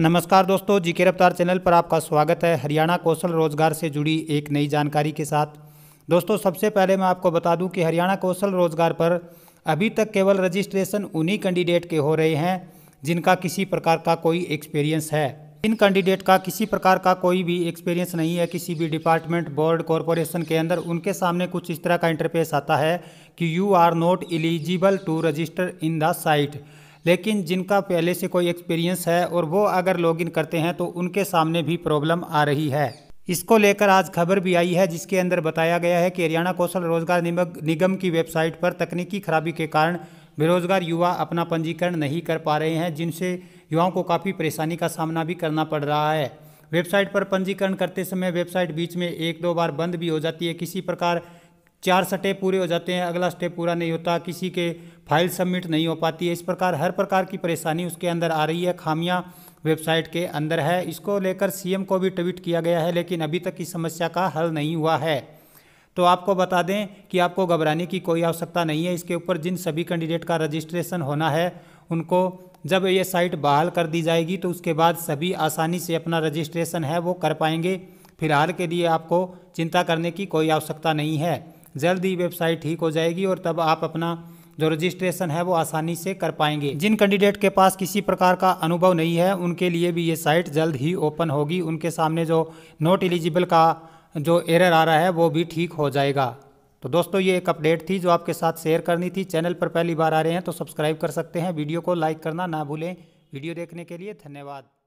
नमस्कार दोस्तों जी के रफ्तार चैनल पर आपका स्वागत है हरियाणा कौशल रोजगार से जुड़ी एक नई जानकारी के साथ दोस्तों सबसे पहले मैं आपको बता दूं कि हरियाणा कौशल रोजगार पर अभी तक केवल रजिस्ट्रेशन उन्हीं कैंडिडेट के हो रहे हैं जिनका किसी प्रकार का कोई एक्सपीरियंस है इन कैंडिडेट का किसी प्रकार का कोई भी एक्सपीरियंस नहीं है किसी भी डिपार्टमेंट बोर्ड कॉरपोरेशन के अंदर उनके सामने कुछ इस तरह का इंटरफेस आता है कि you are not eligible to register in the site लेकिन जिनका पहले से कोई एक्सपीरियंस है और वो अगर लॉगिन करते हैं तो उनके सामने भी प्रॉब्लम आ रही है इसको लेकर आज खबर भी आई है जिसके अंदर बताया गया है कि हरियाणा कौशल रोजगार निगम की वेबसाइट पर तकनीकी खराबी के कारण बेरोजगार युवा अपना पंजीकरण नहीं कर पा रहे हैं जिनसे युवाओं को काफ़ी परेशानी का सामना भी करना पड़ रहा है वेबसाइट पर पंजीकरण करते समय वेबसाइट बीच में एक दो बार बंद भी हो जाती है किसी प्रकार चार स्टेप पूरे हो जाते हैं अगला स्टेप पूरा नहीं होता किसी के फाइल सबमिट नहीं हो पाती है इस प्रकार हर प्रकार की परेशानी उसके अंदर आ रही है खामियां वेबसाइट के अंदर है इसको लेकर सीएम को भी ट्वीट किया गया है लेकिन अभी तक इस समस्या का हल नहीं हुआ है तो आपको बता दें कि आपको घबराने की कोई आवश्यकता नहीं है इसके ऊपर जिन सभी कैंडिडेट का रजिस्ट्रेशन होना है उनको जब ये साइट बहाल कर दी जाएगी तो उसके बाद सभी आसानी से अपना रजिस्ट्रेशन है वो कर पाएंगे फिलहाल के लिए आपको चिंता करने की कोई आवश्यकता नहीं है जल्द ही वेबसाइट ठीक हो जाएगी और तब आप अपना जो रजिस्ट्रेशन है वो आसानी से कर पाएंगे जिन कैंडिडेट के पास किसी प्रकार का अनुभव नहीं है उनके लिए भी ये साइट जल्द ही ओपन होगी उनके सामने जो नोट एलिजिबल का जो एरर आ रहा है वो भी ठीक हो जाएगा तो दोस्तों ये एक अपडेट थी जो आपके साथ शेयर करनी थी चैनल पर पहली बार आ रहे हैं तो सब्सक्राइब कर सकते हैं वीडियो को लाइक करना ना भूलें वीडियो देखने के लिए धन्यवाद